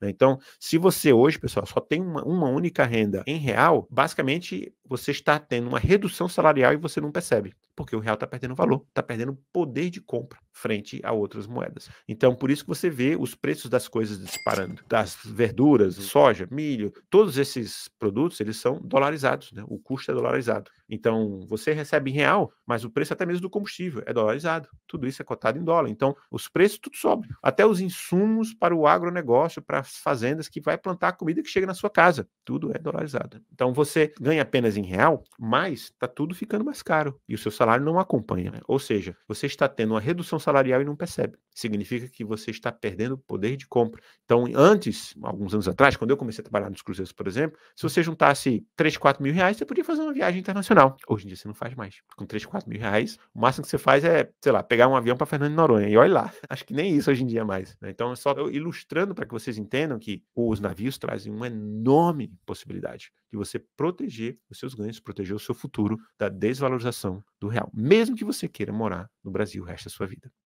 Né. Então, se você hoje, pessoal, só tem uma, uma única renda em real, basicamente você está tendo uma redução salarial e você não percebe, porque o real está perdendo valor, está perdendo poder de compra frente a outras moedas. Então, por isso que você vê os preços das coisas disparando, das verduras, soja, milho, todos esses produtos, eles são dolarizados, né? o custo é dolarizado. Então, você recebe em real, mas o preço é até mesmo do combustível é dolarizado. Tudo isso é cotado em dólar. Então, os preços tudo sobe. Até os insumos para o agronegócio, para as fazendas que vai plantar a comida que chega na sua casa, tudo é dolarizado. Então, você ganha apenas em real, mas está tudo ficando mais caro e o seu salário não acompanha. Né? Ou seja, você está tendo uma redução salarial e não percebe. Significa que você está perdendo poder de compra. Então, antes, alguns anos atrás, quando eu comecei a trabalhar nos cruzeiros, por exemplo, se você juntasse 3, 4 mil reais, você podia fazer uma viagem internacional. Hoje em dia você não faz mais. Com 3, 4 mil reais, o máximo que você faz é, sei lá, pegar um avião para Fernando de Noronha. E olha lá, acho que nem isso hoje em dia é mais. Né? Então, é só ilustrando para que vocês entendam que os navios trazem uma enorme possibilidade e você proteger os seus ganhos, proteger o seu futuro da desvalorização do real, mesmo que você queira morar no Brasil o resto da sua vida.